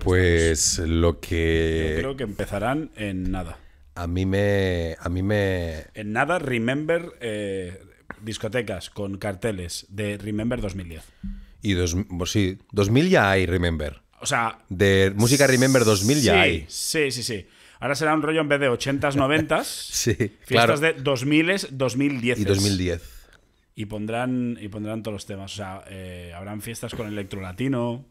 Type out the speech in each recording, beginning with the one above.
Pues lo que... Yo creo que empezarán en nada. A mí me... A mí me... En nada, Remember eh, discotecas con carteles de Remember 2010. Y dos, pues sí, 2000 ya hay Remember. O sea... De música Remember 2000 ya hay. Sí, sí, sí. Ahora será un rollo en vez de 80s, 90s. sí, Fiestas de 2000s, 2010. Y 2010 y pondrán y pondrán todos los temas. O sea, eh, habrán fiestas con electro latino.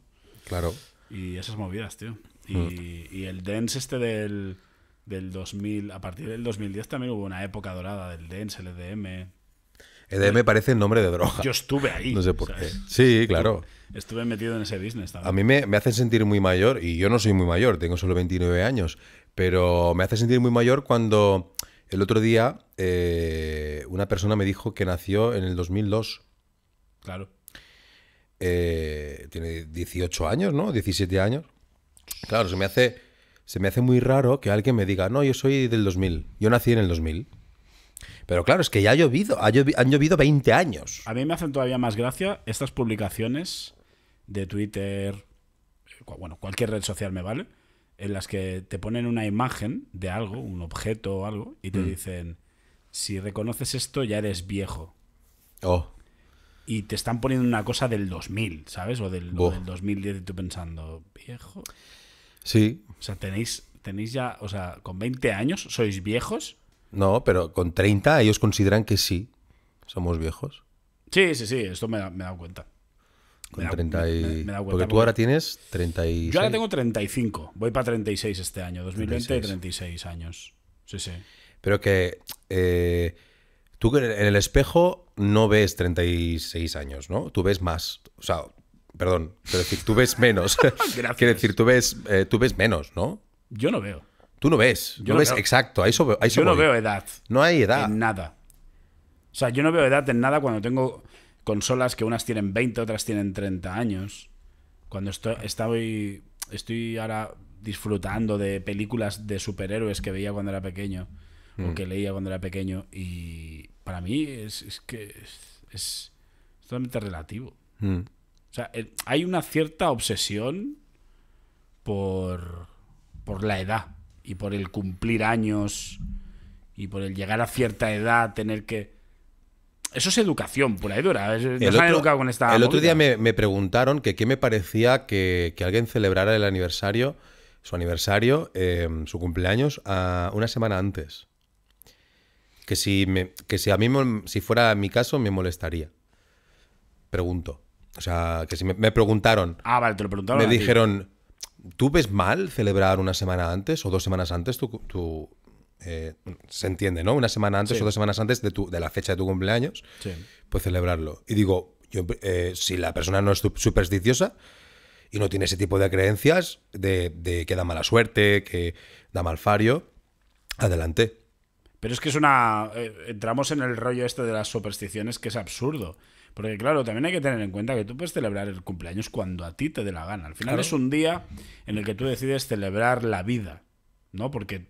Claro. Y esas movidas, tío. Mm. Y, el dance este del, del 2000, a partir del 2010 también hubo una época dorada del dance, el EDM. EDM parece el nombre de droga. Yo estuve ahí. No sé por qué. Sí, claro. Estuve, metido en ese business también. A mí me, me hacen sentir muy mayor, y yo no soy muy mayor, tengo solo 29 años, pero me hace sentir muy mayor cuando el otro día eh, una persona me dijo que nació en el 2002. Claro. Eh, tiene 18 años, ¿no? 17 años. Claro, se me hace, se me hace muy raro que alguien me diga, no, yo soy del 2000, yo nací en el 2000. Pero claro, es que ya ha llovido, han llovido 20 años. A mí me hacen todavía más gracia estas publicaciones de Twitter, eh, bueno, cualquier red social me vale, en las que te ponen una imagen de algo, un objeto o algo, y te mm. dicen, si reconoces esto ya eres viejo. Oh y te están poniendo una cosa del 2000, ¿sabes? O del, 2010 y tú pensando, viejo. Sí. O sea, tenéis, tenéis ya, o sea, con 20 años sois viejos. No, pero con 30 ellos consideran que sí, somos viejos. Sí, sí, sí, esto me, he dado cuenta. Con 30 y... me, cuenta, porque tú ahora tienes 36. Yo ahora tengo 35. Voy para 36 este año, 2020 36, 36 años. Sí, sí. Pero que eh, tú en el espejo no ves 36 años, ¿no? Tú ves más, o sea, perdón, pero decir, tú ves menos. Quiero decir, tú ves, eh, tú ves menos, ¿no? Yo no veo. Tú no ves, yo no ves, veo. exacto, eso, Yo no veo edad. No hay edad. En nada. O sea, yo no veo edad en nada cuando tengo consolas que unas tienen 20, otras tienen 30 años. Cuando estoy, estoy, ahora disfrutando de películas de superhéroes que veía cuando era pequeño o mm. que leía cuando era pequeño y para mí es, que es, totalmente relativo. Mm. O sea, hay una cierta obsesión por, por la edad y por el cumplir años y por el llegar a cierta edad, tener que... Eso es educación pura y dura. el otro, El otro día me, preguntaron que qué me parecía que, alguien celebrara el aniversario, su aniversario, eh, su cumpleaños, a una semana antes que si, me, que si a mí, si fuera mi caso, me molestaría. Pregunto. O sea, que si me, preguntaron. Ah, vale, te lo preguntaron. Me dijeron, ¿tú ves mal celebrar una semana antes o dos semanas antes tu. Eh, se entiende, ¿no? Una semana antes o dos semanas antes de, tu, de la fecha de tu cumpleaños, sí. pues celebrarlo. Y digo, yo, eh, si la persona no es supersticiosa y no tiene ese tipo de creencias de, de que da mala suerte, que da mal fario, adelante. Pero es que es una... Eh, entramos en el rollo este de las supersticiones que es absurdo. Porque claro, también hay que tener en cuenta que tú puedes celebrar el cumpleaños cuando a ti te dé la gana. Al final es un día en el que tú decides celebrar la vida, ¿no? Porque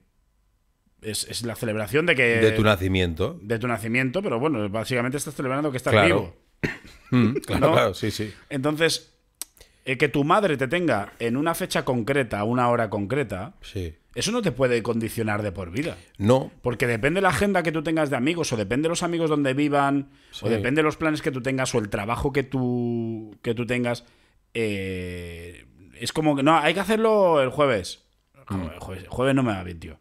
es, la celebración de que... De tu nacimiento. De tu nacimiento, pero bueno, básicamente estás celebrando que estás vivo. Mm, claro, claro, sí, sí. Entonces, eh, que tu madre te tenga en una fecha concreta, una hora concreta... Sí eso no te puede condicionar de por vida. No. Porque depende de la agenda que tú tengas de amigos, o depende de los amigos donde vivan, o depende de los planes que tú tengas, o el trabajo que tú, que tú tengas. Eh, es como que no, hay que hacerlo el jueves. Mm. jueves, no me va bien, tío.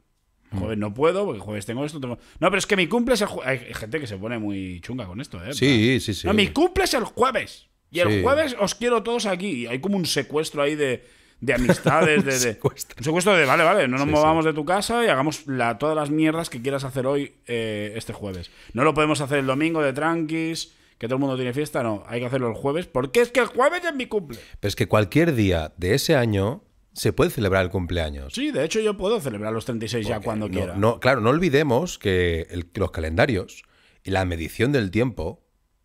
Mm. Jueves no puedo, porque jueves tengo esto. Tengo... No, pero es que mi cumple es el jueves. Hay gente que se pone muy chunga con esto, ¿eh? Sí, sí, sí. No, mi cumple es el jueves. Y el jueves os quiero todos aquí. Y hay como un secuestro ahí de de amistades, de, de secuestro. de vale, vale, no nos movamos de tu casa y hagamos la, todas las mierdas que quieras hacer hoy, eh, este jueves. No lo podemos hacer el domingo de tranquis, que todo el mundo tiene fiesta, no, hay que hacerlo el jueves, porque es que el jueves es mi cumple. Pero es que cualquier día de ese año se puede celebrar el cumpleaños. Sí, de hecho yo puedo celebrar los 36 ya cuando quiera. No, claro, no olvidemos que los calendarios y la medición del tiempo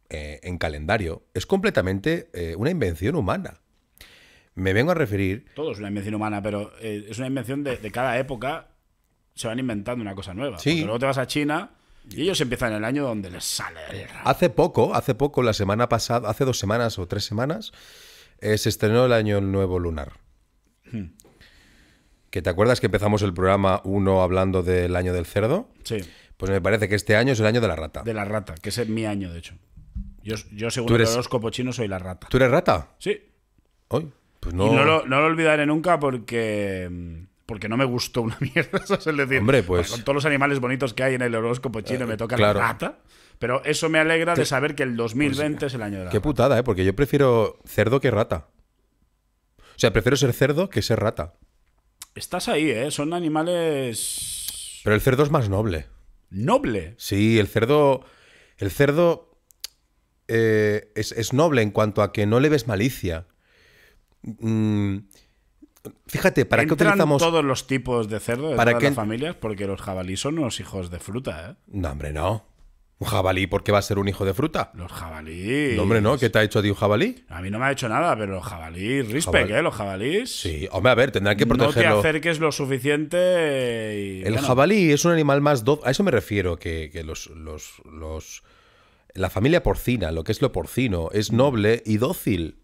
eh, en calendario es completamente eh, una invención humana. Me vengo a referir. Todo es una invención humana, pero eh, es una invención de, cada época. Se van inventando una cosa nueva. Sí. Luego te vas a China y ellos empiezan el año donde les sale el rato. Hace poco, hace poco, la semana pasada, hace dos semanas o tres semanas, eh, se estrenó el año nuevo lunar. Hmm. ¿Que te acuerdas que empezamos el programa uno hablando del año del cerdo? Sí. Pues me parece que este año es el año de la rata. De la rata, que es mi año, de hecho. Yo, yo según el horóscopo chino, soy la rata. ¿Tú eres rata? Sí. Hoy. Pues no. lo, olvidaré nunca porque mm, porque no me gustó una mierda. es decir, pues, con todos los animales bonitos que hay en el horóscopo eh, chino me toca la rata. Pero eso me alegra de saber que el 2020 pues, es el año de la Qué putada, ¿eh? Porque yo prefiero cerdo que rata. O sea, prefiero ser cerdo que ser rata. Estás ahí, ¿eh? Son animales... Pero el cerdo es más noble. ¿Noble? Sí, el cerdo... El cerdo eh, es, es noble en cuanto a que no le ves malicia. Mm, fíjate, ¿para qué utilizamos. todos los tipos de cerdo ¿Para qué... las familias? Porque los jabalíes son los hijos de fruta, ¿eh? No, hombre, no. ¿Un jabalí por qué va a ser un hijo de fruta? Los jabalíes. No, hombre, no. ¿Qué te ha hecho a ti un jabalí? A mí no me ha hecho nada, pero los jabalíes. Respect, ¿eh? Los jabalíes. Sí, hombre, a ver, tendrán que protegerlo. No te acerques lo suficiente. El jabalí es un animal más A eso me refiero, que, que los, los, los. La familia porcina, lo que es lo porcino, es noble y dócil.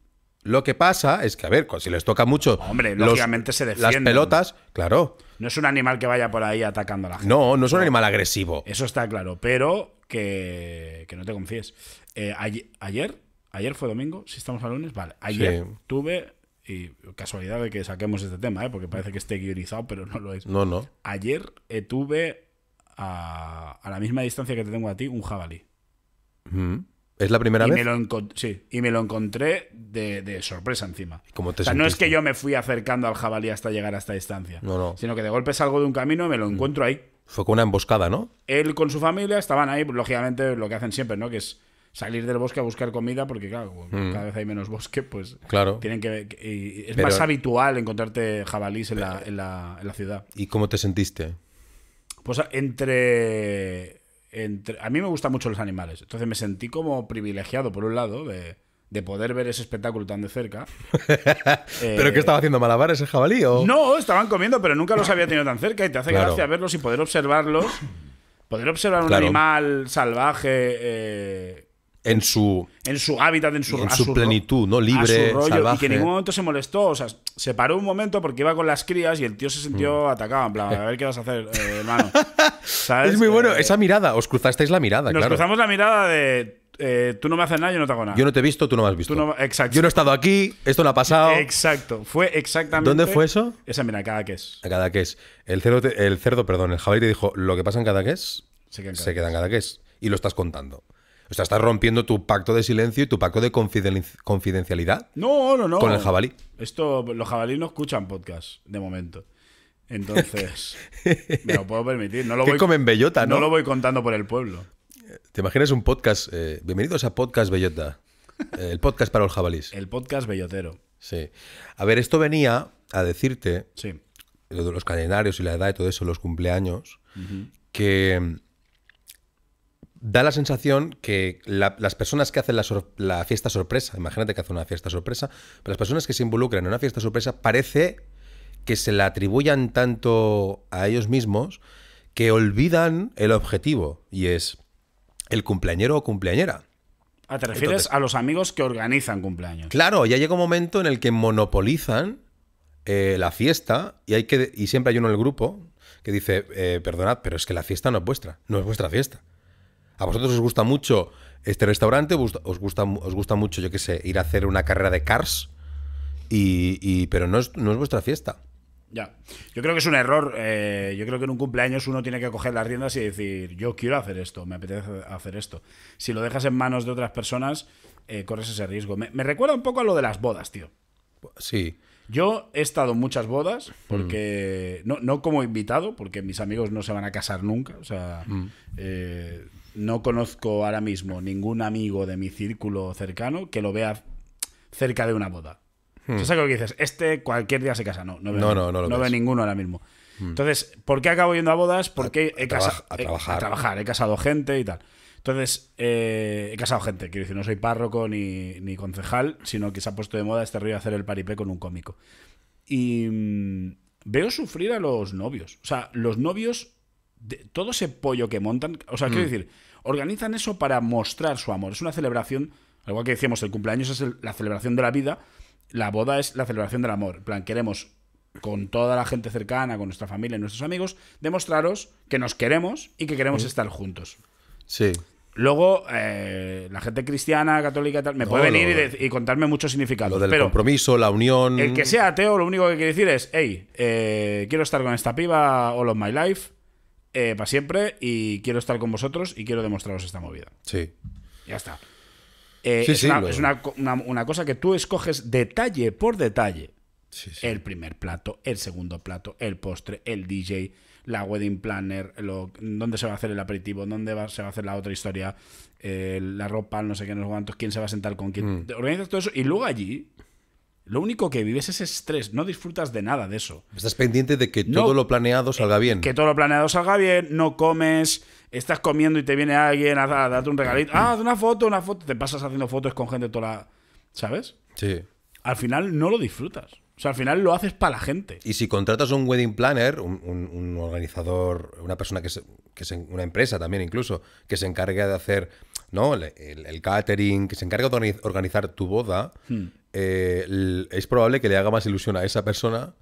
Lo que pasa es que, a ver, si les toca mucho. Hombre, lógicamente se defienden. Las pelotas, claro. No es un animal que vaya por ahí atacando a la gente. No, no es un animal agresivo. Eso está claro, pero que, no te confíes. Eh, ayer, ayer fue domingo, si estamos a lunes, vale. Ayer tuve, y casualidad de que saquemos este tema, eh, porque parece que esté guionizado, pero no lo es. No, no. Ayer eh, tuve a, la misma distancia que te tengo a ti un jabalí. ¿Es la primera y vez? Me lo sí, y me lo encontré de, sorpresa encima. no es que yo me fui acercando al jabalí hasta llegar a esta distancia, no, no. sino que de golpe salgo de un camino y me lo mm. encuentro ahí. Fue con una emboscada, ¿no? Él con su familia estaban ahí, lógicamente lo que hacen siempre, ¿no? Que es salir del bosque a buscar comida porque claro mm. cada vez hay menos bosque pues claro tienen que es más habitual encontrarte jabalís en, la, en la ciudad y cómo te sentiste pues entre a mí me gustan mucho los animales, entonces me sentí como privilegiado por un lado de, poder ver ese espectáculo tan de cerca. ¿Pero qué estaba haciendo Malabar, ese jabalí? No, estaban comiendo, pero nunca los había tenido tan cerca y te hace gracia verlos y poder observarlos. Poder observar un animal salvaje eh, en su en su hábitat, en su, plenitud, ¿no? Libre, y que en ningún momento se molestó, o sea, se paró un momento porque iba con las crías y el tío se sintió mm. atacado, en plan, a ver qué vas a hacer, eh, hermano. Es muy bueno eh, esa mirada, os cruzasteis la mirada, Nos cruzamos la mirada de eh, tú no me haces nada, yo no te hago nada. Yo no te he visto, tú no me has visto. exacto. Yo no he estado aquí, esto no ha pasado. Exacto, fue exactamente. ¿Dónde fue eso? Esa, mira, cada que es El cerdo, el cerdo, perdón, el jabalí dijo: Lo que pasa en cada se queda en quedan cada que Y lo estás contando. O sea, estás rompiendo tu pacto de silencio y tu pacto de confidencialidad. No, no, no. Con el jabalí. Esto, los jabalíes no escuchan podcast, de momento. Entonces, me lo puedo permitir. No lo ¿Qué voy, bellota, ¿no? No lo voy contando por el pueblo. ¿Te imaginas un podcast? Eh, bienvenidos a Podcast Bellota. Eh, el podcast para los jabalís. El podcast bellotero. Sí. A ver, esto venía a decirte, sí. lo de los calendarios y la edad y todo eso, los cumpleaños, que da la sensación que las personas que hacen la, fiesta sorpresa, imagínate que hace una fiesta sorpresa, pero las personas que se involucran en una fiesta sorpresa parece que se la atribuyan tanto a ellos mismos que olvidan el objetivo y es el cumpleañero o cumpleañera. Ah, te refieres a los amigos que organizan cumpleaños. Claro, ya llega un momento en el que monopolizan eh, la fiesta y, hay que, y siempre hay uno en el grupo que dice, eh, perdonad, pero es que la fiesta no es vuestra, no es vuestra fiesta a vosotros os gusta mucho este restaurante, os gusta, os gusta mucho, yo qué sé, ir a hacer una carrera de cars, y, pero no es, vuestra fiesta. Ya. Yo creo que es un error. Eh, yo creo que en un cumpleaños uno tiene que coger las riendas y decir, yo quiero hacer esto, me apetece hacer esto. Si lo dejas en manos de otras personas, eh, corres ese riesgo. Me, recuerda un poco a lo de las bodas, tío. Sí. Yo he estado en muchas bodas, porque mm. no, como invitado, porque mis amigos no se van a casar nunca. O sea, mm. eh, no conozco ahora mismo ningún amigo de mi círculo cercano que lo vea cerca de una boda. Hmm. Es lo que dices? Este cualquier día se casa. No, no veo, no, no, ninguno ahora mismo. Hmm. Entonces, ¿por qué acabo yendo a bodas? Porque he casado. A, trabajar. He, casado gente y tal. Entonces, eh, he casado gente. Quiero decir, no soy párroco ni, concejal, sino que se ha puesto de moda este río hacer el paripé con un cómico. Y mm, veo sufrir a los novios. O sea, los novios. todo ese pollo que montan. O sea, quiero hmm. decir organizan eso para mostrar su amor. Es una celebración, algo que decíamos, el cumpleaños es la celebración de la vida, la boda es la celebración del amor. plan, queremos con toda la gente cercana, con nuestra familia y nuestros amigos, demostraros que nos queremos y que queremos estar juntos. Sí. Luego, eh, la gente cristiana, católica, tal, me puede venir Y, contarme mucho significado. Lo del compromiso, la unión. El que sea ateo, lo único que quiere decir es: hey, eh, quiero estar con esta piba all of my life. Eh, para siempre y quiero estar con vosotros y quiero demostraros esta movida. Sí. Ya está. Eh, es, una, cosa que tú escoges detalle por detalle. el primer plato, el segundo plato, el postre, el DJ, la wedding planner, dónde se va a hacer el aperitivo, dónde se va a hacer la otra historia, eh, la ropa, no sé qué, no sé quién se va a sentar con quién. Mm. Organizas todo eso y luego allí lo único que vives es estrés, no disfrutas de nada de eso. Estás pendiente de que todo lo planeado eh, salga bien. Que todo lo planeado salga bien, no comes, estás comiendo y te viene alguien a, darte un regalito. Ah, una foto, una foto. Te pasas haciendo fotos con gente toda la. ¿Sabes? Sí. Al final no lo disfrutas. O sea, al final lo haces para la gente. Y si contratas un wedding planner, un, organizador, una persona que es una empresa también incluso, que se encarga de hacer ¿no? el, catering, que se encarga de organizar tu boda, hmm. Eh, es probable que le haga más ilusión a esa persona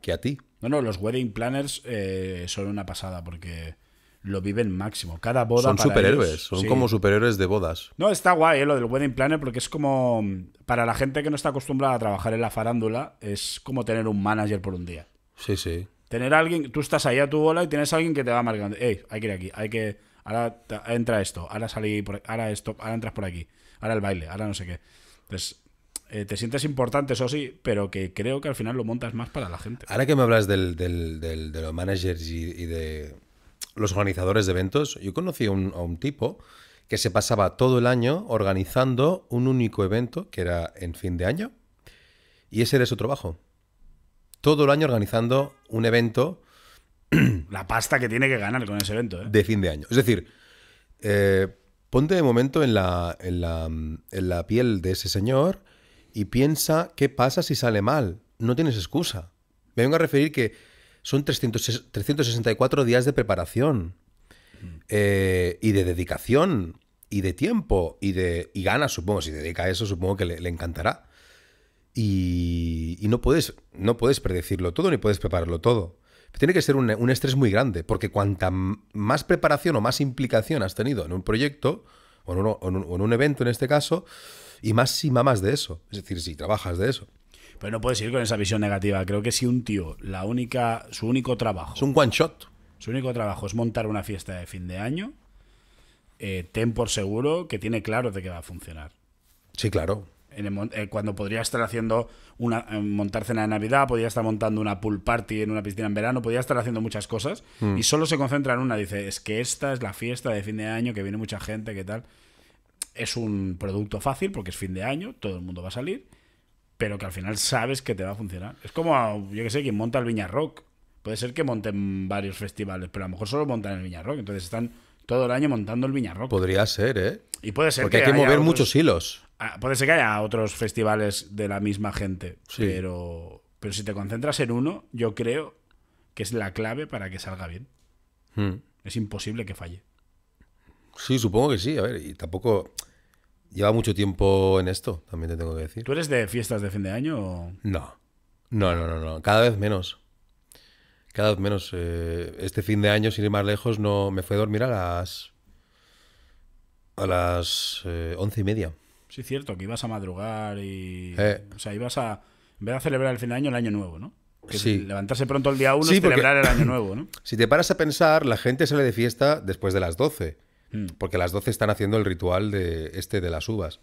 que a ti. No, no, los wedding planners eh, son una pasada porque lo viven máximo. Cada boda. Son superhéroes, son como superhéroes de bodas. No, está guay eh, lo del wedding planner porque es como. Mm, para la gente que no está acostumbrada a trabajar en la farándula, es como tener un manager por un día. Sí, sí. Tener alguien. Tú estás ahí a tu bola y tienes a alguien que te va marcando. Ey, hay que ir aquí, hay que. Ahora entra esto, ahora salí, por, ahora esto, ahora entras por aquí, ahora el baile, ahora no sé qué. Entonces, eh, te sientes importante, eso sí, pero que creo que al final lo montas más para la gente. Ahora que me hablas de los managers y, de los organizadores de eventos, yo conocí a un, tipo que se pasaba todo el año organizando un único evento que era en fin de año y ese era su trabajo. Todo el año organizando un evento. La pasta que tiene que ganar con ese evento. ¿eh? De fin de año. Es decir, eh, ponte de momento en en la, en la piel de ese señor y piensa qué pasa si sale mal. No tienes excusa. Me vengo a referir que son 364 días de preparación mm. eh, y de dedicación y de tiempo y de y ganas, supongo. Si dedica a eso, supongo que le, encantará. Y, no, puedes, no puedes predecirlo todo ni puedes prepararlo todo. Tiene que ser un, estrés muy grande, porque cuanta más preparación o más implicación has tenido en un proyecto, o en un evento en este caso, y más si mamás de eso, es decir, si trabajas de eso. Pero no puedes ir con esa visión negativa. Creo que si un tío, la única, su único trabajo. Es un one shot. Su único trabajo es montar una fiesta de fin de año, eh, ten por seguro que tiene claro de que va a funcionar. Sí, claro. Eh, cuando podría estar haciendo una eh, montar cena de Navidad, podría estar montando una pool party en una piscina en verano, podría estar haciendo muchas cosas mm. y solo se concentra en una. Dice, es que esta es la fiesta de fin de año, que viene mucha gente, ¿qué tal? es un producto fácil porque es fin de año, todo el mundo va a salir, pero que al final sabes que te va a funcionar. Es como, yo que sé, quien monta el Viña Rock. Puede ser que monten varios festivales, pero a lo mejor solo montan el Viña Entonces están todo el año montando el Viña Podría ser, ¿eh? Y puede ser porque hay que mover muchos hilos. Ah, puede ser que haya otros festivales de la misma gente, pero, pero si te concentras en uno, yo creo que es la clave para que salga bien. Hmm. Es imposible que falle. Sí, supongo que sí. A ver, y tampoco lleva mucho tiempo en esto, también te tengo que decir. ¿Tú eres de fiestas de fin de año? O... No. No, no, no, no. Cada vez menos. Cada vez menos. Eh, este fin de año, sin ir más lejos, no me fue a dormir a las. a las eh, once y media. Sí, cierto, que ibas a madrugar y. Eh. O sea, ibas a. En vez de celebrar el fin de año, el año nuevo, ¿no? sí. Levantarse pronto el día uno y celebrar el año nuevo, ¿no? Si te paras a pensar, la gente sale de fiesta después de las doce. Mm. Porque las 12 están haciendo el ritual de este de las uvas.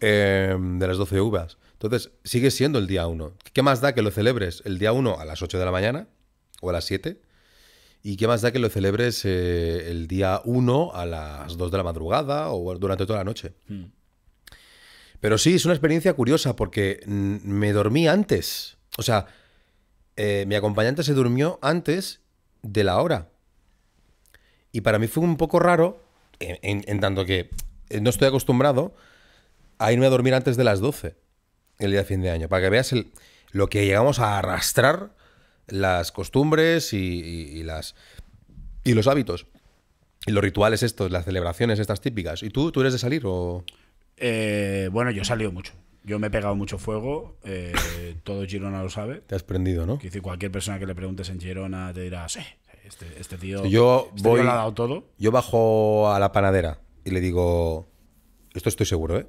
Em, de las 12 uvas. Entonces, sigue siendo el día 1. ¿Qué más da que lo celebres el día 1 a las 8 de la mañana o a las 7? ¿Y qué más da que lo celebres eh, el día 1 a las 2 de la madrugada o durante toda la noche? Mm. Pero sí, es una experiencia curiosa porque me dormí antes. O sea, eh, mi acompañante se durmió antes de la hora. Y para mí fue un poco raro, en, tanto que eh, no estoy acostumbrado a irme a dormir antes de las 12, el día de fin de año, para que veas lo que llegamos a arrastrar las costumbres y, las, y los hábitos. Y los rituales estos, las celebraciones estas típicas. ¿Y tú, tú eres de salir o...? Eh, bueno, yo he salido mucho. Yo me he pegado mucho fuego, eh, todo Girona lo sabe. Te has prendido, ¿no? Que cualquier persona que le preguntes en Girona te dirá, sí, este, este, tío, yo este voy, dado todo. Yo bajo a la panadera y le digo, esto estoy seguro, ¿eh?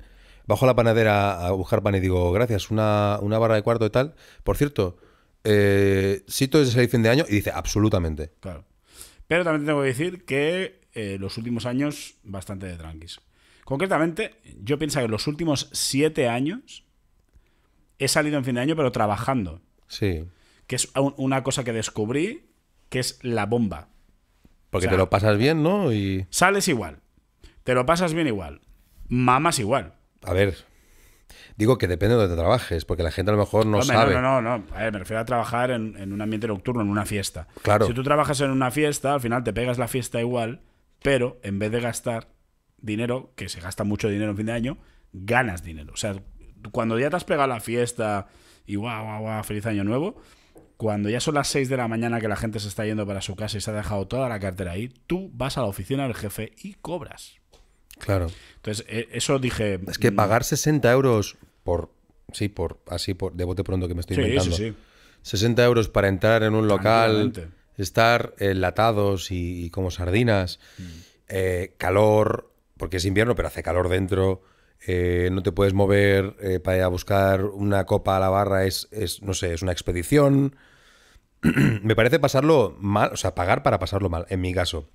Bajo a la panadera a buscar pan y digo, gracias, una, barra de cuarto y tal. Por cierto, eh, ¿Sito es salir fin de año? Y dice, absolutamente. Claro. Pero también tengo que decir que eh, los últimos años, bastante de tranquis. Concretamente, yo pienso que los últimos siete años he salido en fin de año, pero trabajando. Sí. Que es una cosa que descubrí que es la bomba. Porque te lo pasas bien, ¿no? Y... Sales igual. Te lo pasas bien igual. Mamas igual. A ver. Digo que depende de donde trabajes, porque la gente a lo mejor no sabe. No, no, no. me refiero a trabajar en, un ambiente nocturno, en una fiesta. Claro. Si tú trabajas en una fiesta, al final te pegas la fiesta igual, pero en vez de gastar dinero, que se gasta mucho dinero en fin de año, ganas dinero. O sea, cuando ya te has pegado la fiesta y wow, guau, guau, feliz año nuevo, cuando ya son las 6 de la mañana que la gente se está yendo para su casa y se ha dejado toda la cartera ahí, tú vas a la oficina del jefe y cobras. Claro. Entonces, eh, eso dije. Es que mm, pagar 60 euros por. Sí, por. Así, por, de bote pronto que me estoy sí, inventando. Sí, sí. 60 euros para entrar en un local, estar enlatados y, como sardinas, mm. eh, calor, porque es invierno, pero hace calor dentro. Eh, no te puedes mover para ir a buscar una copa a la barra, es, es, no sé, es una expedición. me parece pasarlo mal, o sea, pagar para pasarlo mal, en mi caso.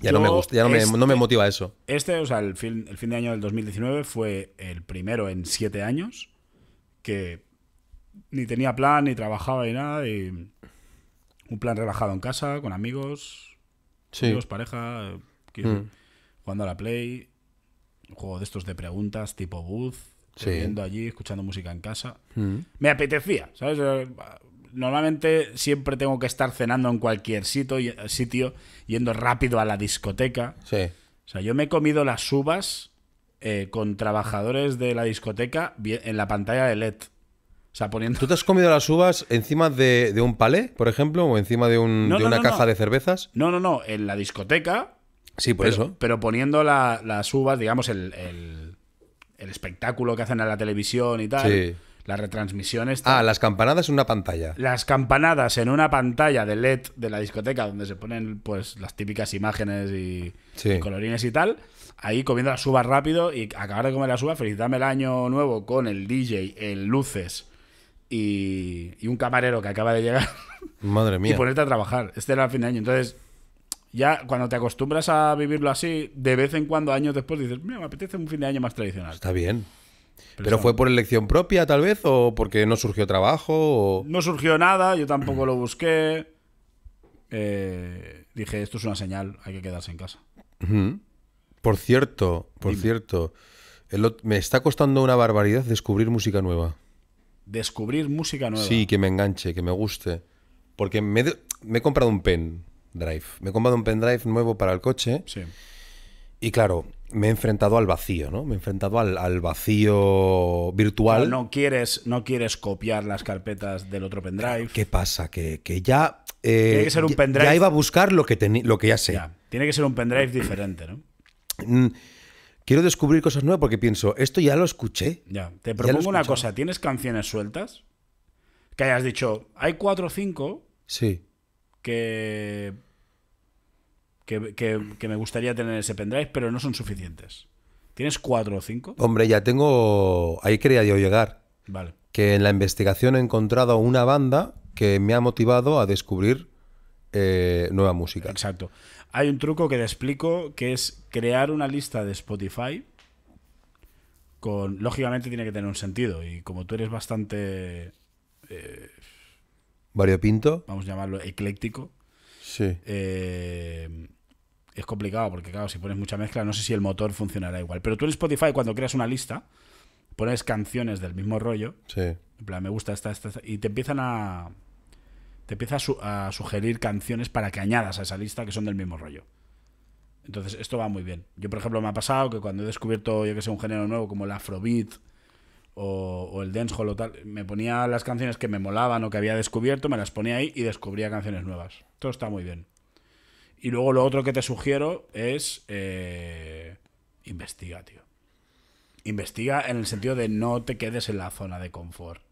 Ya no me gusta, ya este no, me, motiva eso. Este, o sea, el fin, el fin de año del 2019 fue el primero en siete años que ni tenía plan, ni trabajaba, ni nada. un plan relajado en casa, con amigos, amigos, pareja, mm. jugando a la Play, un juego de estos de preguntas tipo Booth, viendo allí, escuchando música en casa. Mm. Me apetecía, ¿sabes? Eh, normalmente siempre tengo que estar cenando en cualquier sitio, sitio yendo rápido a la discoteca. Sí. O sea, yo me he comido las uvas eh, con trabajadores de la discoteca en la pantalla de LED. O sea, poniendo... ¿Tú te has comido las uvas encima de, un palé, por ejemplo, o encima de, una caja de cervezas? No, no, no, en la discoteca. Sí, por eso. Pero poniendo las uvas, digamos, el, espectáculo que hacen en la televisión y tal. Sí. La retransmisión está. Ah, las campanadas en una pantalla. Las campanadas en una pantalla de LED de la discoteca, donde se ponen pues las típicas imágenes y colorines y tal. Ahí comiendo la suba rápido y acabar de comer la suba, felicitarme el año nuevo con el DJ en luces y, y un camarero que acaba de llegar. Madre mía. Y ponerte a trabajar. Este era el fin de año. Entonces, ya cuando te acostumbras a vivirlo así, de vez en cuando, años después, dices, mira, me apetece un fin de año más tradicional. Está bien. Pero, fue por elección propia, tal vez? ¿O porque no surgió trabajo? No surgió nada, yo tampoco lo busqué. Eh, dije, esto es una señal, hay que quedarse en casa. Por cierto, por cierto, me está costando una barbaridad descubrir música nueva. ¿Descubrir música nueva? Sí, que me enganche, que me guste. Porque me, me he comprado un drive Me he comprado un pendrive nuevo para el coche. Sí. Y claro, me he enfrentado al vacío, ¿no? Me he enfrentado al, vacío virtual. No, quieres, no quieres copiar las carpetas del otro pendrive. ¿Qué pasa? Que, ya. Eh, tiene que ser un pendrive. Ya iba a buscar lo que, lo que ya sé. Ya. Tiene que ser un pendrive diferente, ¿no? Mm, quiero descubrir cosas nuevas porque pienso, esto ya lo escuché. Ya, te propongo una cosa, ¿tienes canciones sueltas? Que hayas dicho, hay cuatro o cinco sí. que que, me gustaría tener ese pendrive, pero no son suficientes. ¿Tienes cuatro o cinco? Hombre, ya tengo. Ahí quería yo llegar. Vale. Que en la investigación he encontrado una banda que me ha motivado a descubrir eh, nueva música. Exacto. Hay un truco que te explico que es crear una lista de Spotify. Con, lógicamente tiene que tener un sentido. Y como tú eres bastante. Eh, variopinto. Vamos a llamarlo ecléctico. Eh, es complicado porque, claro, si pones mucha mezcla, no sé si el motor funcionará igual. Pero tú en Spotify, cuando creas una lista, pones canciones del mismo rollo. En plan, me gusta esta, y te empiezan a. Te empieza a, a, sugerir canciones para que añadas a esa lista que son del mismo rollo. Entonces, esto va muy bien. Yo, por ejemplo, me ha pasado que cuando he descubierto, yo que sé, un género nuevo como el Afrobeat o, el dancehall o tal, me ponía las canciones que me molaban o que había descubierto, me las ponía ahí y descubría canciones nuevas. Todo está muy bien. Y luego lo otro que te sugiero es eh, investiga, tío. Investiga en el sentido de no te quedes en la zona de confort.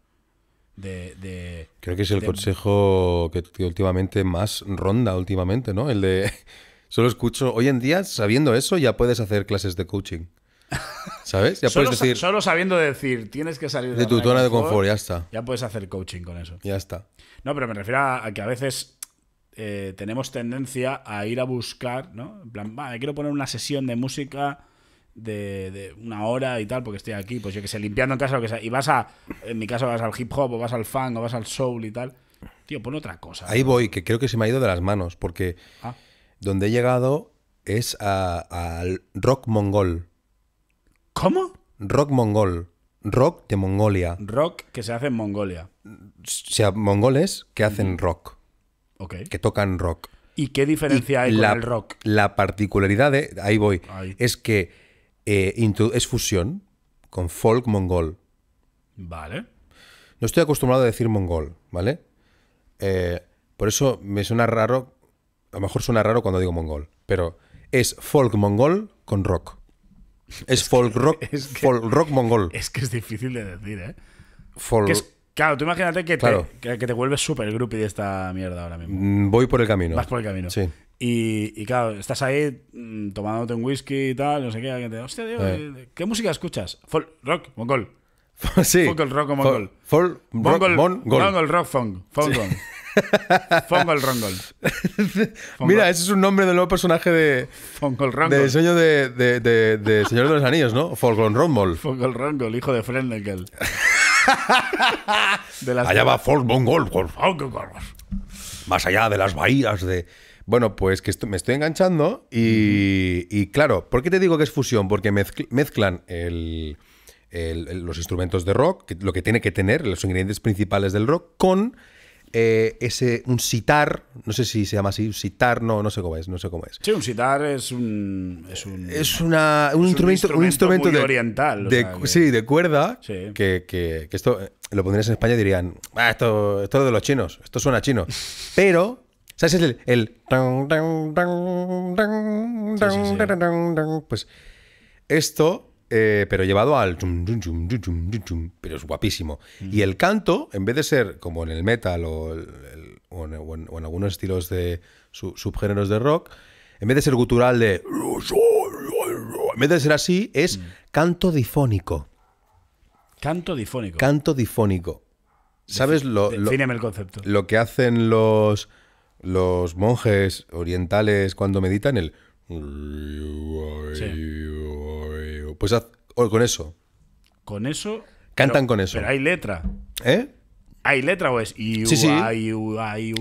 De, Creo que es el consejo que, últimamente más ronda últimamente, ¿no? El de solo escucho hoy en día sabiendo eso ya puedes hacer clases de coaching. ¿Sabes? Ya solo, puedes decir. Solo sabiendo decir, tienes que salir de, tu zona de confort, ya está. Ya puedes hacer coaching con eso. Ya está. No, pero me refiero a, que a veces eh, tenemos tendencia a ir a buscar, ¿no? En plan, va, me quiero poner una sesión de música. De, una hora y tal, porque estoy aquí, pues yo que sé, limpiando en casa, que sea, y vas a, en mi caso vas al hip hop o vas al funk o vas al soul y tal, tío, pon otra cosa. Ahí voy, que creo que se me ha ido de las manos, porque ah. donde he llegado es al rock mongol. ¿Cómo? Rock mongol. Rock de Mongolia. Rock que se hace en Mongolia. O sea, mongoles que hacen rock. Ok. Que tocan rock. ¿Y qué diferencia hay con el rock? La particularidad de. Ahí voy. Es que eh, es fusión con folk mongol. Vale. No estoy acostumbrado a decir mongol, ¿vale? Eh, por eso me suena raro. A lo mejor suena raro cuando digo mongol. Pero es folk mongol con rock. Es, folk rock, folk rock mongol. Es que es difícil de decir, ¿eh? Folk... claro, tú imagínate que, Te, que te vuelves súper groupie de esta mierda ahora mismo. Mm, voy por el camino. Vas por el camino. Sí. Y, y, claro, estás ahí mm, tomándote un whisky y tal, no sé qué. te, Hostia, tío, eh. ¿qué música escuchas? Folk rock mongol. sí. Folk rock mongol. Folk, rock mongol. Mongol rock fong. Fongol Rongol. Mira, ese es un nombre del nuevo personaje de. Fongol Rongol. De sueño de, Señor de los Anillos, ¿no? Fongol Rongol. Fongol Rongol, hijo de Frenkel. Allá va Fongol. Más allá de las bahías de. Bueno, pues que me estoy enganchando y, y, claro, ¿por qué te digo que es fusión? Porque mezclan el, los instrumentos de rock, lo que tiene que tener, los ingredientes principales del rock, con eh, ese, un sitar, no sé si se llama así, un sitar, no, no sé cómo es, no sé cómo es. Sí, un sitar es un... Es, un, es un, instrumento, un instrumento, de, oriental. sí, de cuerda, Que, esto eh, lo pondrías en España y dirían, ah, esto, esto es de los chinos, esto suena chino. Pero... ¿Sabes? Es el, Pues esto eh, pero llevado al. pero es guapísimo. Y el canto, en vez de ser como en el metal o, en, algunos estilos de subgéneros de rock, en vez de ser gutural de. En vez de ser así, es mm. canto difónico. Canto difónico. Canto difónico. ¿Sabes lo, lo, el concepto. lo que hacen los, los monjes orientales cuando meditan? El. Pues con eso. Con eso. Cantan con eso. Pero hay letra. ¿Eh? ¿Hay letra o es sí, sí.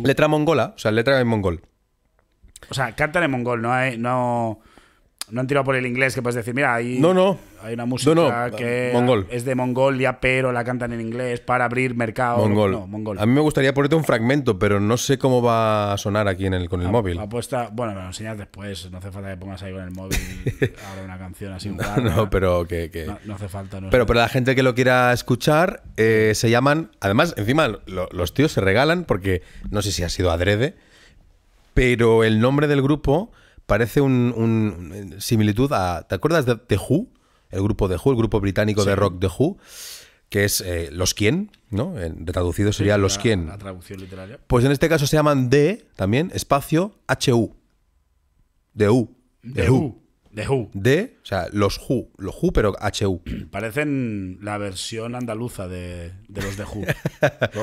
Letra mongola, o sea, letra en mongol. O sea, cantan en mongol, no hay. No... No han tirado por el inglés, que puedes decir, mira, hay, no, no. hay una música que mongol. es de Mongolia, pero la cantan en inglés para abrir mercado. A mí me gustaría ponerte un fragmento, pero no sé cómo va a sonar aquí en el, con el móvil. Apuesta, bueno, me lo enseñas después, no hace falta que pongas ahí con el móvil ahora una canción así. no, pero que... No, hace falta. pero para la gente que lo quiera escuchar, eh, se llaman... Además, encima, los tíos se regalan porque, no sé si ha sido adrede, pero el nombre del grupo parece una eh, similitud a... ¿Te acuerdas de The Who? El grupo The Who, el grupo británico de rock The Who que es eh, Los Quién, ¿no? de traducido sería Los Quién. La traducción literaria. Pues en este caso se llaman de, también, espacio HU. De U. De, U. De Who. De, o sea, los Who. Los Who, pero HU. Parecen la versión andaluza de, los de Who.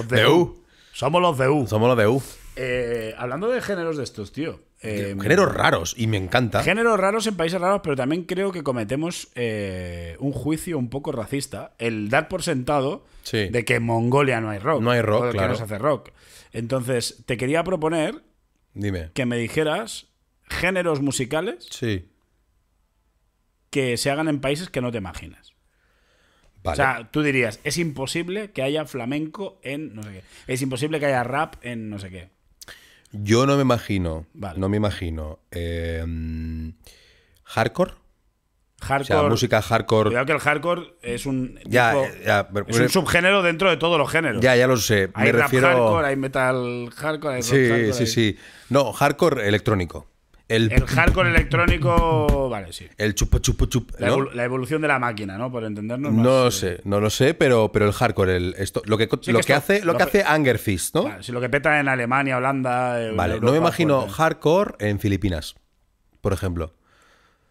de, Somos los de U. Somos los de U. Eh, hablando de géneros de estos, tío. Em, géneros raros, y me encanta. Géneros raros en países raros, pero también creo que cometemos eh, un juicio un poco racista. El dar por sentado de que en Mongolia no hay rock. No hay rock, claro. Que no se hace rock. Entonces, te quería proponer Dime. que me dijeras géneros musicales sí. que se hagan en países que no te imaginas. O sea, tú dirías, es imposible que haya flamenco en no sé qué. Es imposible que haya rap en no sé qué. Yo no me imagino, no me imagino. ¿Hardcore? Em, hardcore, o música hardcore. Cuidado que el hardcore es un, es un subgénero dentro de todos los géneros. Ya, ya lo sé. Hay rap hardcore, hay metal hardcore, hay Sí, sí, sí. No, hardcore electrónico. El, hardcore electrónico, vale, sí. El chupo, chupo, La, evolución de la máquina, ¿no? Por entendernos. no lo sé, eh, no lo sé, pero, pero el hardcore, esto, lo que, lo que, hace, lo, que hace Angerfist, ¿no? si lo que peta en Alemania, Holanda. Vale, no me imagino hardcore en Filipinas, por ejemplo.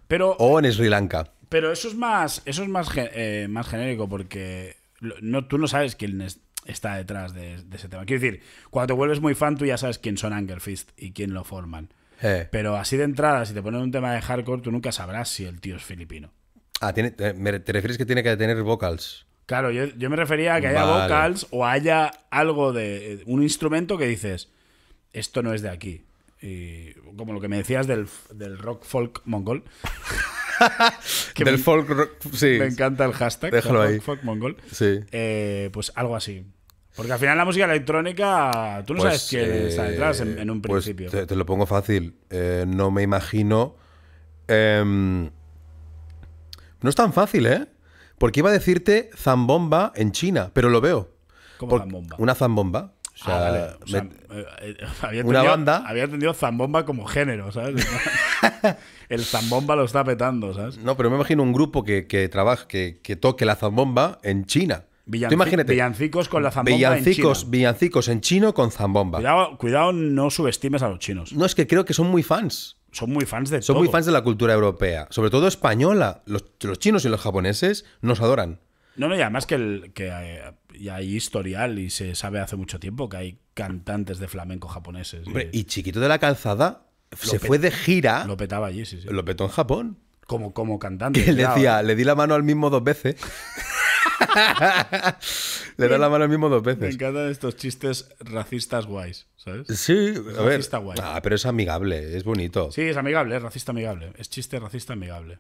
Pero, o en Sri Lanka. Pero eso es más, eso es más, eh, más genérico, porque no, tú no sabes quién está detrás de, de, ese tema. Quiero decir, cuando te vuelves muy fan, tú ya sabes quién son Angerfist y quién lo forman. Eh. Pero así de entrada, si te ponen un tema de hardcore, tú nunca sabrás si el tío es filipino. Ah, te, refieres que tiene que tener vocals. Claro, yo, me refería a que haya vocals o haya algo de eh, un instrumento que dices, esto no es de aquí. Y como lo que me decías del, rock folk mongol. del folk rock, sí. Me encanta el hashtag. rock folk mongol. Eh, pues algo así. Porque al final la música electrónica, tú no sabes pues, quién está eh, detrás en, un pues principio. Te, lo pongo fácil. Eh, no me imagino. Em, no es tan fácil, ¿eh? Porque iba a decirte zambomba en China, pero lo veo. ¿Cómo zambomba? Una zambomba. una banda. Había entendido zambomba como género, ¿sabes? el zambomba lo está petando, ¿sabes? No, pero me imagino un grupo que, trabaja, que toque la zambomba en China villancicos con la zambomba. Villancicos en, villancicos en chino con zambomba. Cuidado, cuidado, no subestimes a los chinos. No, es que creo que son muy fans. Son muy fans de Son muy fans de la cultura europea, sobre todo española. Los, chinos y los japoneses nos adoran. No, no, y además que, el, que eh, hay, historial y se sabe hace mucho tiempo que hay cantantes de flamenco japoneses. Hombre, y, Chiquito de la Calzada se fue de gira. Lo petaba allí, sí, sí. Lo petó en Japón. Como, cantante. Él decía, le di la mano al mismo dos veces. le da la mano al mismo dos veces. Me encantan estos chistes racistas guays, ¿sabes? Sí, a ver. Racista guay. Ah, pero es amigable, es bonito. Sí, es amigable, es racista amigable. Es chiste racista amigable.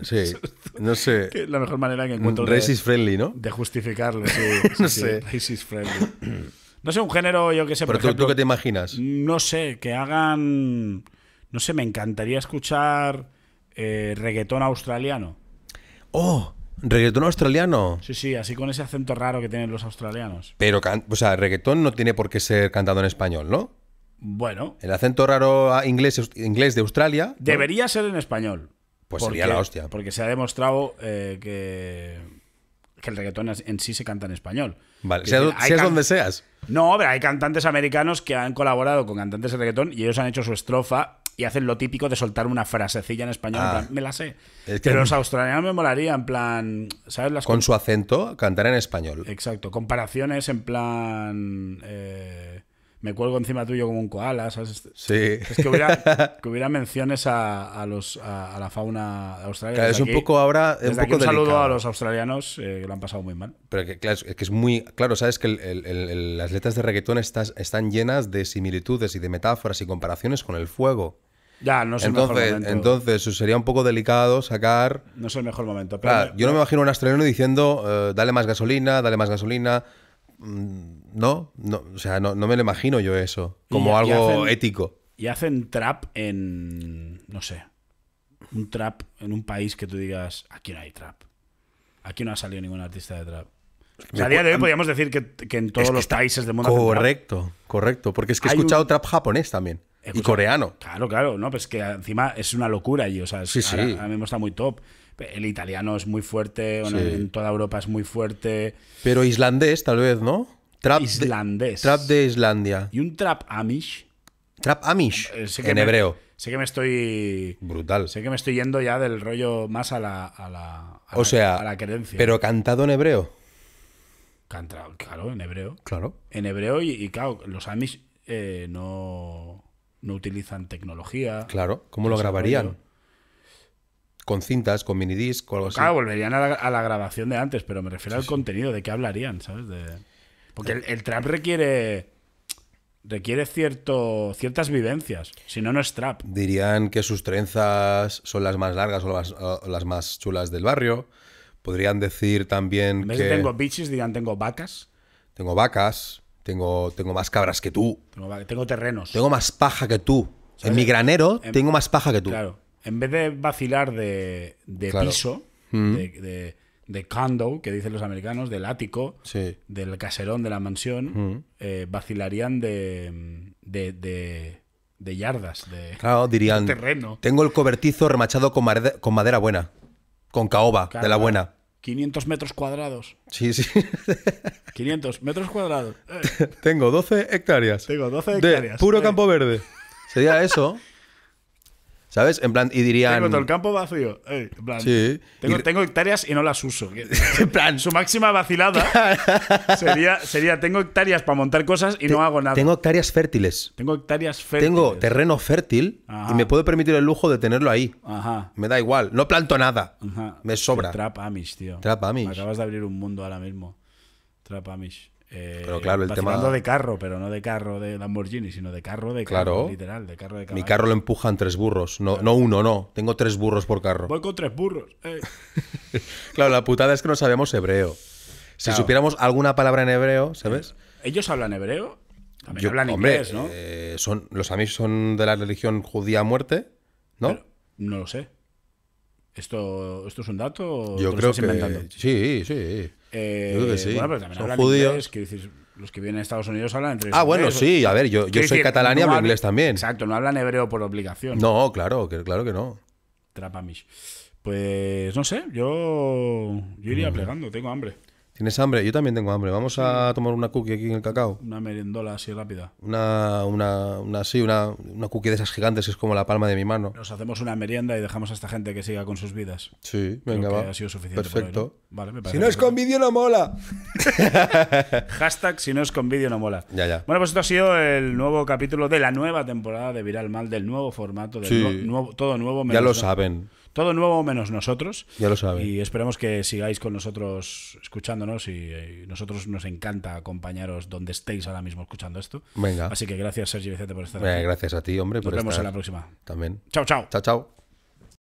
Sí, no sé. la mejor manera que encuentro Racist friendly, ¿no? De justificarlo, no sé. Racist friendly. No sé, un género, yo que sé. Pero por tú, te imaginas? No sé, que hagan. No sé, me encantaría escuchar eh, reggaetón australiano. ¡Oh! ¿Reggaetón australiano? Sí, sí, así con ese acento raro que tienen los australianos. Pero, o sea, reggaetón no tiene por qué ser cantado en español, ¿no? Bueno. El acento raro ah, inglés, inglés de Australia. Debería ser en español. Pues porque, sería la hostia. Porque se ha demostrado eh, que el reggaetón en sí se canta en español. Vale, sea, seas donde seas. No, pero hay cantantes americanos que han colaborado con cantantes de reggaetón y ellos han hecho su estrofa y hacen lo típico de soltar una frasecilla en español. Ah. me la sé. Pero los australianos me molaría, en plan, ¿sabes? con su acento, cantar en español. Exacto. Comparaciones en plan. Eh, me cuelgo encima tuyo como un koala, ¿sabes? Este, sí. Es que hubiera, menciones a, los, a, la fauna australiana. Claro, es un poco ahora. un, poco saludo a los australianos eh, que lo han pasado muy mal. Pero que, es muy. Claro, sabes que las letras de reggaetón están llenas de similitudes y de metáforas y comparaciones con el fuego entonces, Entonces, sería un poco delicado sacar. No es el mejor momento. claro, yo no me imagino a un astronauta diciendo, eh, dale más gasolina, dale más gasolina. Mm, no, no, o sea, no, me lo imagino yo eso, como algo ético. Y hacen trap en, no sé, un trap en un país que tú digas, aquí no hay trap. Aquí no ha salido ningún artista de trap. O sea, a día de hoy podríamos decir que, en todos los países del mundo. Correcto, correcto. Porque es que he escuchado trap japonés también y coreano. Claro, claro, no, pues que encima es una locura y o sea, es, Ahora, mismo está muy top. El italiano es muy fuerte, en toda Europa es muy fuerte. Pero islandés, tal vez, ¿no? Trap islandés. trap de Islandia. ¿Y un trap amish? Trap amish, eh, en hebreo. Sé que me estoy... Brutal. Sé que me estoy yendo ya del rollo más a la... A la o sea, a la creencia. pero cantado en hebreo. Cantado, claro, en hebreo. Claro. En hebreo y, claro, los amish eh, no no utilizan tecnología. Claro, ¿cómo lo grabarían? Con cintas, con minidisc, con algo Claro, volverían a la, grabación de antes, pero me refiero al contenido, de qué hablarían, ¿sabes? De... Porque eh. el, trap requiere requiere cierto, ciertas vivencias, si no, no es trap. Dirían que sus trenzas son las más largas o las, más chulas del barrio. Podrían decir también en que... tengo bitches, digan tengo vacas. Tengo vacas. Tengo, más cabras que tú. Tengo, terrenos. Tengo más paja que tú. En mi granero tengo más paja que tú. Claro. En vez de vacilar de, de piso, mm. de, de, que dicen los americanos, del ático, del caserón, de la mansión, mm. eh, vacilarían de, de de yardas, de, claro, dirían, terreno. Tengo el cobertizo remachado con madera, con madera buena, con caoba de la buena. 500 metros cuadrados. Sí, sí. 500 metros cuadrados. Tengo 12 hectáreas. Tengo 12 hectáreas. De puro eh. campo verde. Sería eso. ¿Sabes? En plan, y dirían. Tengo todo el campo vacío. en plan, sí. tengo, hectáreas y no las uso. en plan. Su máxima vacilada sería, tengo hectáreas para montar cosas y no hago nada. Tengo hectáreas fértiles. Tengo hectáreas fértiles. Tengo terreno fértil y me puedo permitir el lujo de tenerlo ahí. Ajá. Me da igual. No planto nada. Ajá. Me sobra. Trap Amish, tío. Trap Amish. acabas de abrir un mundo ahora mismo. Trap Amish. Eh, pero claro, el tema. de carro, pero no de carro de Lamborghini, sino de carro de carro, claro. literal, de carro de carro Mi carro lo empujan tres burros, no, no uno, no. Tengo tres burros por carro. Voy con tres burros. Eh. claro, la putada es que no sabemos hebreo. Si supiéramos alguna palabra en hebreo, ¿sabes? Eh, ellos hablan hebreo. También hablan inglés, ¿no? son, los amigos son de la religión judía muerte, ¿no? no lo sé. ¿Esto, ¿Esto es un dato? O Yo creo que inventando? sí, sí. Eh, creo que sí. Bueno, pero también Son judíos. los que vienen a Estados Unidos hablan entre Ah, bueno, sí, a ver, yo, yo soy catalán y hablo inglés también. Exacto, no hablan hebreo por obligación. No, claro, que, claro que no. Trapamish. Pues no sé, yo, yo iría plegando, tengo hambre. ¿Tienes hambre? Yo también tengo hambre. Vamos a tomar una cookie aquí en el cacao. Una merendola así rápida. Una, una, una, una, cookie de esas gigantes que es como la palma de mi mano. Nos hacemos una merienda y dejamos a esta gente que siga con sus vidas. Sí, venga, va. Ha sido suficiente. Perfecto. Si no es con vídeo, no mola. Hashtag si no es con vídeo, no mola. Ya, ya. Bueno, pues esto ha sido el nuevo capítulo de la nueva temporada de Viral Mal, del nuevo formato, del nuevo, todo nuevo. Ya lo saben. Todo nuevo menos nosotros. Ya lo saben. Y esperemos que sigáis con nosotros escuchándonos y, eh, nosotros nos encanta acompañaros donde estéis ahora mismo escuchando esto. Venga. Así que gracias Sergio Vicente por estar aquí. Gracias a ti, hombre. Nos vemos en la próxima. También. Chao, chao. Chao, chao.